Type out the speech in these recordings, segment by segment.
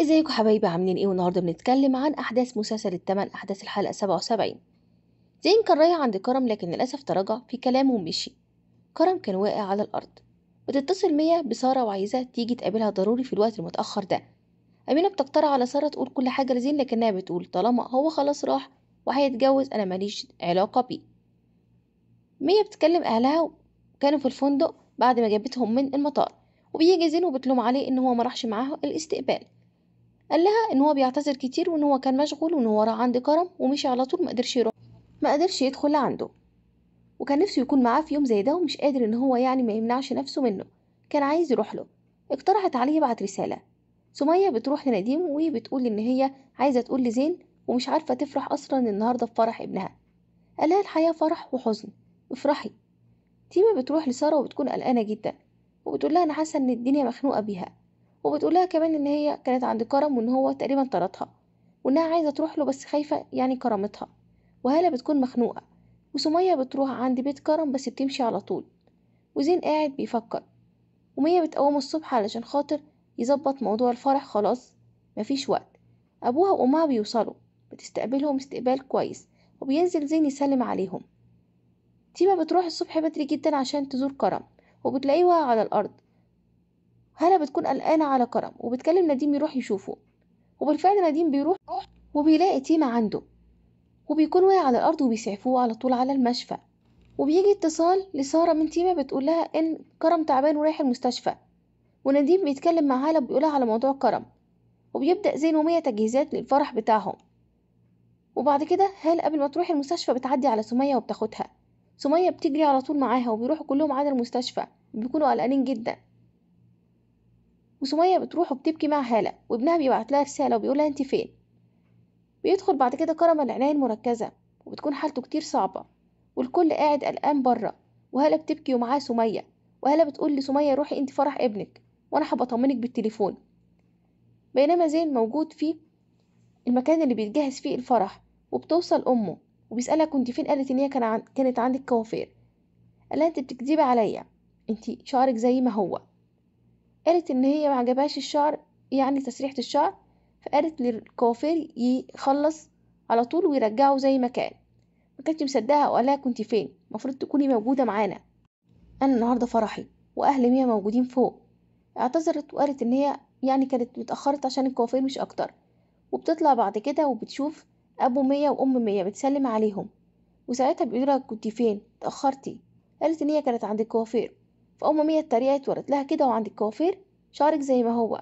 ازيكم حبايبي عاملين ايه والنهارده بنتكلم عن احداث مسلسل التمن احداث الحلقه 77 زين كان رايح عند كرم لكن للاسف تراجع في كلامه ومشي كرم كان واقع على الارض بتتصل ميا بساره وعايزه تيجي تقابلها ضروري في الوقت المتاخر ده امينه بتقترح على ساره تقول كل حاجه لزين لكنها بتقول طالما هو خلاص راح وهيتجوز انا ماليش علاقه بيه ميا بتكلم اهلها كانوا في الفندق بعد ما جابتهم من المطار وبيجي زين وبتلوم عليه ان هو ما راحش معاها الاستقبال قال لها إن هو بيعتذر كتير وإن هو كان مشغول وإن هو راح عند كرم ومشي على طول ما قدرش يروح ما قدرش يدخل لعنده وكان نفسه يكون معاه في يوم زي ده ومش قادر إن هو يعني ما يمنعش نفسه منه كان عايز يروح له اقترحت عليه يبعت رسالة سمية بتروح لنديم وهي بتقول إن هي عايزة تقول لزين ومش عارفة تفرح أصلا النهاردة بفرح ابنها قالها الحياة فرح وحزن افرحي تيما بتروح لسارة وبتكون قلقانة جدا وبتقول لها أنا حاسة إن الدنيا مخنوقة بيها وبتقولها كمان ان هي كانت عند كرم وان هو تقريبا طردها وانها عايزه تروح له بس خايفه يعني كرامتها وهاله بتكون مخنوقه وسميه بتروح عند بيت كرم بس بتمشي على طول وزين قاعد بيفكر ومية بتقومه الصبح علشان خاطر يظبط موضوع الفرح خلاص مفيش وقت أبوها وأمها بيوصلوا بتستقبلهم استقبال كويس وبينزل زين يسلم عليهم تيما بتروح الصبح بدري جدا عشان تزور كرم وبتلاقيها على الأرض هلا بتكون قلقانة على كرم وبتكلم نديم يروح يشوفه وبالفعل نديم بيروح وبيلاقي تيما عنده وبيكون واقع على الأرض وبيسعفوه على طول على المشفى وبيجي اتصال لسارة من تيما بتقول لها إن كرم تعبان ورايح المستشفى ونديم بيتكلم مع هالة بيقولها على موضوع كرم وبيبدأ زي ومية تجهيزات للفرح بتاعهم وبعد كده هالة قبل ما تروح المستشفى بتعدي على سمية وبتاخدها سمية بتجري على طول معاها وبيروحوا كلهم على المستشفى بيكونوا قلقانين جدا وسمية بتروح وبتبكي مع هالة وابنها بيبعت لها رسالة وبيقول لها انت فين بيدخل بعد كده كرم العناية المركزة وبتكون حالته كتير صعبة والكل قاعد قلقان بره وهالة بتبكي ومعاه سمية وهالة بتقول لسمية روحي انت فرح ابنك وانا هبطمنك بالتليفون بينما زين موجود في المكان اللي بيتجهز فيه الفرح وبتوصل امه وبيسألها كنت فين قالت ان هي كان عن... كانت عندك كوافير قالها انت بتكذبي عليا انت شعرك زي ما هو قالت ان هي ما عجبهاش الشعر يعني تسريحة الشعر فقالت للكوافير يخلص على طول ويرجعه زي ما كان ما كانتش مصدقها وقالها كنت فين المفروض تكوني موجودة معانا انا النهاردة فرحي واهل ميا موجودين فوق اعتذرت وقالت ان هي يعني كانت متأخرت عشان الكوافير مش اكتر وبتطلع بعد كده وبتشوف ابو ميا وام ميا بتسلم عليهم وساعتها بيقولها كنت فين اتاخرتي قالت ان هي كانت عند الكوافير فأم مية اتريقت ورد لها كده وعند الكوافير شعرك زي ما هو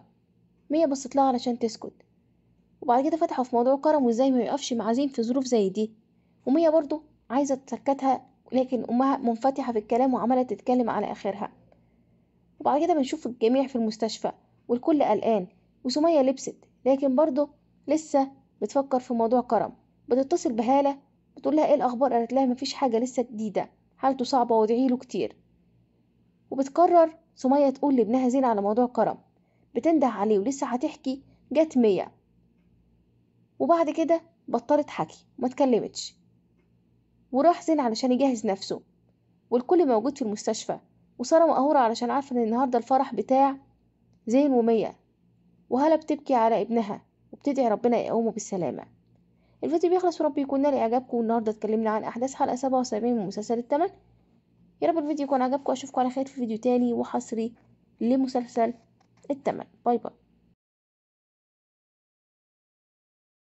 مية بصت لها علشان تسكت وبعد كده فتحوا في موضوع كرم وازاي ما يقفش مع زين في ظروف زي دي ومية برضو عايزة تسكتها لكن أمها منفتحة في الكلام وعمالة تتكلم على آخرها وبعد كده بنشوف الجميع في المستشفى والكل قلقان وسمية لبست لكن برضه لسه بتفكر في موضوع كرم بتتصل بهالة بتقول لها ايه الأخبار قالت لها مفيش حاجة لسه جديدة حالته صعبة وادعيله كتير وبتقرر سمية تقول لابنها زين على موضوع كرم بتنده عليه ولسه هتحكي جت مية وبعد كده بطلت حكي وما تكلمتش وراح زين علشان يجهز نفسه والكل موجود في المستشفى وسارة مقهورة علشان عارفة ان النهاردة الفرح بتاع زين ومية وهلا بتبكي على ابنها وبتدعي ربنا يقومه بالسلامة الفيديو بيخلص ورب يكون نال إعجابكم والنهاردة اتكلمنا عن أحداث حلقة سبعة وسبعين من مسلسل التمن يا رب الفيديو يكون عجبكم اشوفكم على خير في فيديو تاني وحصري لمسلسل التمن باي باي